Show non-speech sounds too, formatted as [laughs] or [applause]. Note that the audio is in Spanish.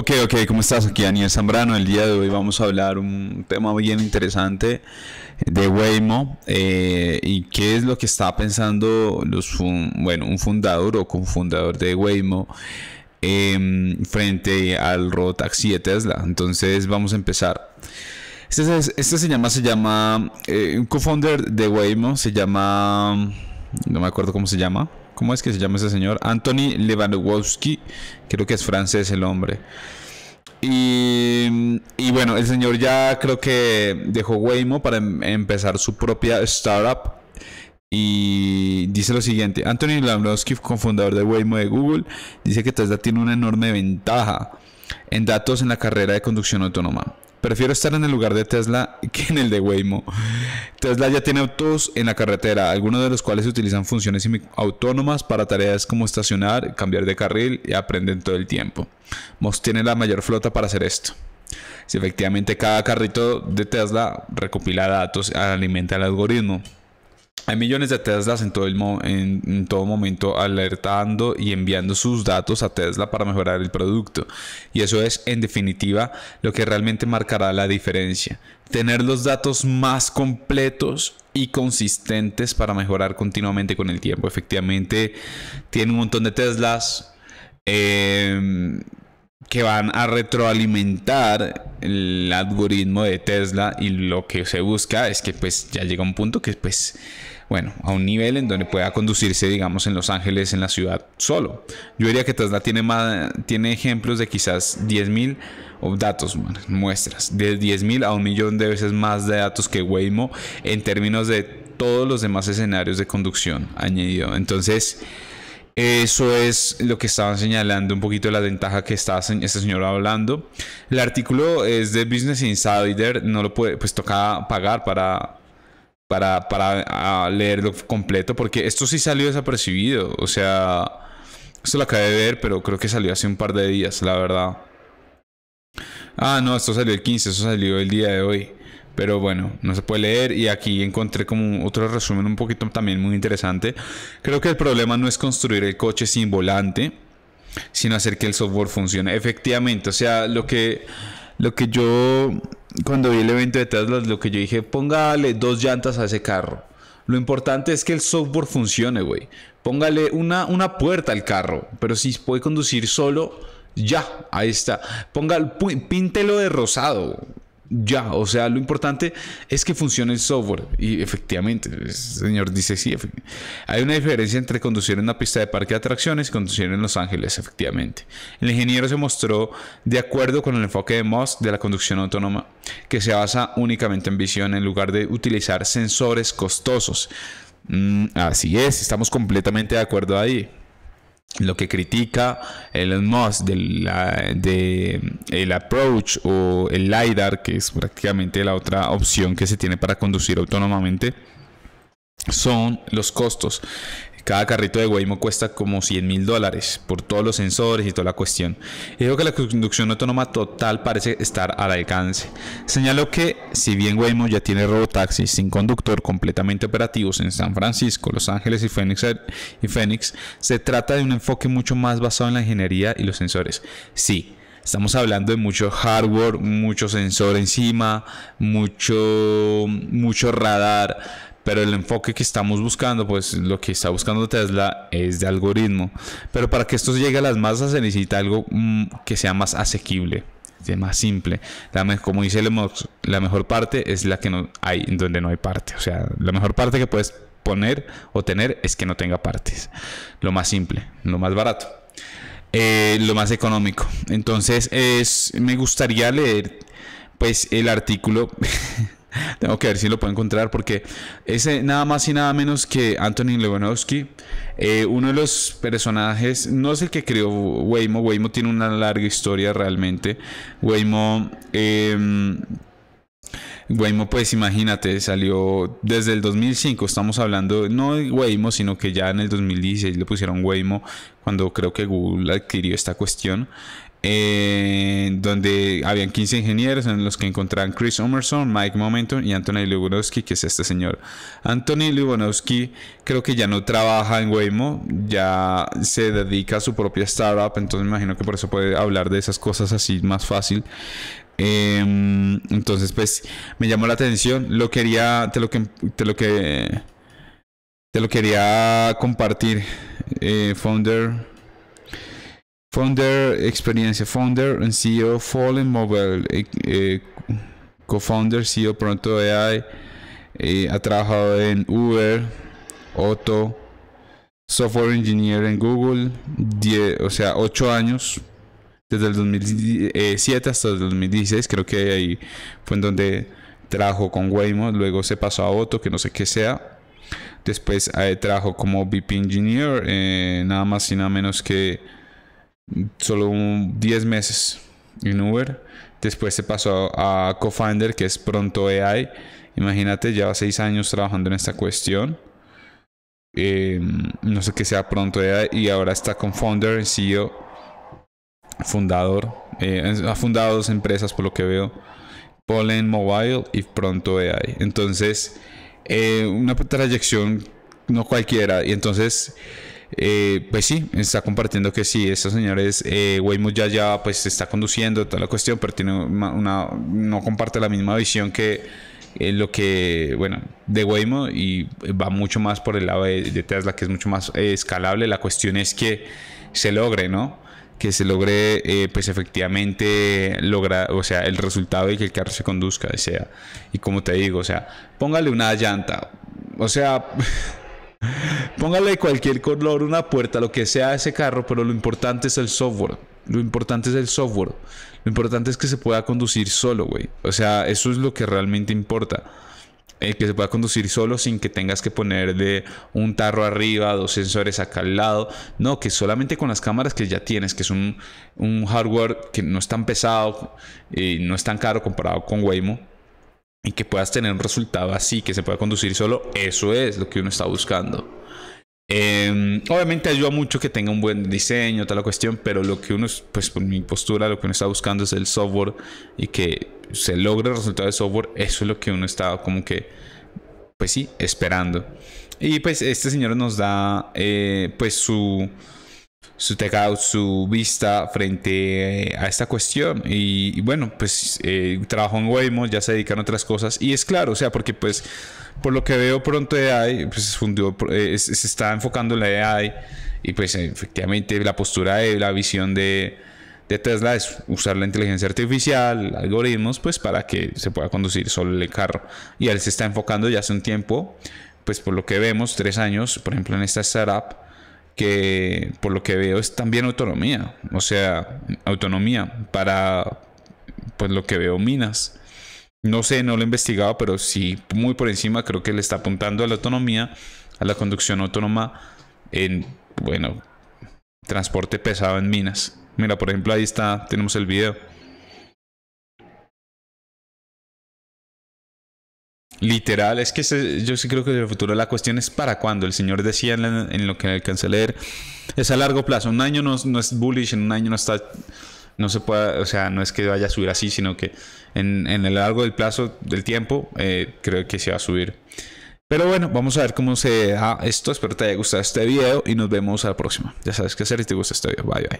Ok, ok, ¿cómo estás? Aquí Daniel Zambrano. El día de hoy vamos a hablar un tema bien interesante de Waymo eh, y qué es lo que está pensando los bueno, un fundador o cofundador de Waymo em, frente al Rotaxi de Tesla. Entonces vamos a empezar. Este, este se llama, se llama, eh, un cofounder de Waymo se llama, no me acuerdo cómo se llama, ¿Cómo es que se llama ese señor? Anthony Lewandowski. Creo que es francés el hombre. Y, bueno, el señor ya creo que dejó Waymo para em-, empezar su propia startup. Y dice lo siguiente: Anthony Lewandowski, cofundador de Waymo de Google, dice que Tesla tiene una enorme ventaja en datos en la carrera de conducción autónoma. Prefiero estar en el lugar de Tesla que en el de Waymo. Tesla ya tiene autos en la carretera, algunos de los cuales utilizan funciones autónomas para tareas como estacionar, cambiar de carril y aprenden todo el tiempo. Moss tiene la mayor flota para hacer esto. Si efectivamente cada carrito de Tesla recopila datos, alimenta el algoritmo. Hay millones de Teslas en todo, en, todo momento alertando y enviando sus datos a Tesla para mejorar el producto. Y eso es, en definitiva, lo que realmente marcará la diferencia. Tener los datos más completos y consistentes para mejorar continuamente con el tiempo. Efectivamente, tiene un montón de Teslas. Em, que van a retroalimentar el algoritmo de Tesla y lo que se busca es que pues ya llega un punto que pues bueno, a un nivel en donde pueda conducirse, digamos, en Los Ángeles, en la ciudad, solo. Yo diría que Tesla tiene, más, tiene ejemplos de quizás 10.000 datos, muestras, de 10.000 a un millón de veces más de datos que Waymo en términos de todos los demás escenarios de conducción añadido. Entonces, eso es lo que estaban señalando, un poquito la ventaja que está este señor hablando. El artículo es de Business Insider, no lo puede, pues toca pagar para para, para ah, leerlo completo, porque esto sí salió desapercibido. O sea, esto lo acabé de ver, pero creo que salió hace un par de días, la verdad. Ah, no, esto salió el 15, esto salió el día de hoy. Pero bueno, no se puede leer y aquí encontré como otro resumen un poquito también muy interesante. Creo que el problema no es construir el coche sin volante, sino hacer que el software funcione. Efectivamente, o sea, lo que, lo que yo cuando vi el evento de Tesla, lo que yo dije, póngale dos llantas a ese carro. Lo importante es que el software funcione, güey. Póngale una, una puerta al carro, pero si puede conducir solo, ya, ahí está. Ponga, píntelo de rosado ya, o sea, lo importante es que funcione el software. Y efectivamente, el señor dice sí. Hay una diferencia entre conducir en una pista de parque de atracciones y conducir en Los Ángeles, efectivamente. El ingeniero se mostró de acuerdo con el enfoque de Moss de la conducción autónoma, que se basa únicamente en visión en lugar de utilizar sensores costosos. Mm, así es, estamos completamente de acuerdo ahí lo que critica el Musk del de, el approach o el LiDAR, que es prácticamente la otra opción que se tiene para conducir autónomamente, son los costos. Cada carrito de Waymo cuesta como 100 mil dólares por todos los sensores y toda la cuestión. Y dijo que la conducción autónoma total parece estar al alcance. Señaló que si bien Waymo ya tiene robotaxis sin conductor completamente operativos en San Francisco, Los Ángeles y Phoenix, y Phoenix, se trata de un enfoque mucho más basado en la ingeniería y los sensores. Sí, Estamos hablando de mucho hardware, mucho sensor encima, mucho, mucho radar, pero el enfoque que estamos buscando, pues lo que está buscando Tesla es de algoritmo. Pero para que esto llegue a las masas se necesita algo mm, que sea más asequible, más simple. La, como dice Lemox, la mejor parte es la que no hay, donde no hay parte. O sea, la mejor parte que puedes poner o tener es que no tenga partes. Lo más simple, lo más barato. Eh, lo más económico. Entonces es, me gustaría leer pues el artículo [laughs] [laughs] Tengo que ver si lo puedo encontrar porque ese nada más y nada menos que Anthony Lewandowski eh, uno de los personajes, no es el que creó Waymo, Waymo tiene una larga historia realmente. Waymo... Em, Waymo, pues imagínate, salió desde el 2005, estamos hablando no de Waymo, sino que ya en el 2016 le pusieron Waymo, cuando creo que Google adquirió esta cuestión donde habían 15 ingenieros en los que encontraban Chris Omerson, Mike Momentum y Anthony Lubonowski, que es este señor. Anthony Lubonowski creo que ya no trabaja en Waymo, ya se dedica a su propia startup, entonces me imagino que por eso puede hablar de esas cosas así más fácil. Em, entonces, pues me llamó la atención, lo quería, te lo que, te lo que, lo quería compartir, eh, founder. Founder, experiencia Founder, and CEO Fallen Mobile, eh, eh, co-founder, CEO Pronto AI, eh, ha trabajado en Uber, Otto, Software Engineer en Google, o sea, 8 años, desde el 2007 hasta el 2016, creo que ahí fue en donde trabajó con Waymo, luego se pasó a Otto, que no sé qué sea. Después trabajó como VP Engineer, nada más y nada menos que solo 10 meses en Uber. Después se pasó a, CoFinder Cofounder, que es Pronto AI. Imagínate, lleva 6 años trabajando en esta cuestión. Em, no sé qué sea Pronto AI. Y ahora está con Founder, CEO, fundador. Eh, ha fundado dos empresas, por lo que veo. Pollen Mobile y Pronto AI. Entonces, eh, una trayección no cualquiera. Y entonces eh, pues sí, está compartiendo que sí, estos señores, eh, ya ya pues está conduciendo toda la cuestión, pero tiene una, no comparte la misma visión que eh, lo que, bueno, de Waymo y va mucho más por el lado de, Tesla, que es mucho más eh, escalable. La cuestión es que se logre, ¿no? que se logre pues efectivamente lograr, o sea, el resultado y que el carro se conduzca, sea, y como te digo, o sea, póngale una llanta, o sea, [laughs] Póngale cualquier color, una puerta, lo que sea ese carro, pero lo importante es el software. Lo importante es el software. Lo importante es que se pueda conducir solo, güey. O sea, eso es lo que realmente importa. Eh, que se pueda conducir solo sin que tengas que ponerle un tarro arriba, dos sensores acá al lado. No, que solamente con las cámaras que ya tienes, que es un, un hardware que no es tan pesado y eh, no es tan caro comparado con Waymo y que puedas tener un resultado así, que se pueda conducir solo, eso es lo que uno está buscando. Em, obviamente ayuda mucho que tenga un buen diseño, tal la cuestión, pero lo que uno, pues por mi postura, lo que uno está buscando es el software y que se logre el resultado del software, eso es lo que uno está como que, pues sí, esperando. Y pues este señor nos da, eh, pues su su teclado, su vista frente eh, a esta cuestión. Y, bueno, pues eh, trabajo en Waymo, ya se dedican a otras cosas. Y es claro, o sea, porque pues por lo que veo pronto AI, pues fundió, eh, se está enfocando en la AI. Y pues efectivamente la postura de la visión de, de Tesla es usar la inteligencia artificial, algoritmos, pues para que se pueda conducir solo el carro. Y él se está enfocando ya hace un tiempo, pues por lo que vemos, tres años, por ejemplo en esta startup que por lo que veo es también autonomía, o sea, autonomía para, pues lo que veo, Minas. No sé, no lo he investigado, pero sí, muy por encima creo que le está apuntando a la autonomía, a la conducción autónoma en, bueno, transporte pesado en minas. Mira, por ejemplo, ahí está, tenemos el video. Literal, es que yo sí creo que el futuro la cuestión es para cuando El señor decía en, lo que el a es a largo plazo. Un año no, no, es bullish, en un año no está, no se puede, o sea, no es que vaya a subir así, sino que en, en el largo del plazo del tiempo eh, creo que se va a subir. Pero bueno, vamos a ver cómo se da esto. Espero te haya gustado este video y nos vemos a la próxima. Ya sabes qué hacer si te gusta este video. Bye bye.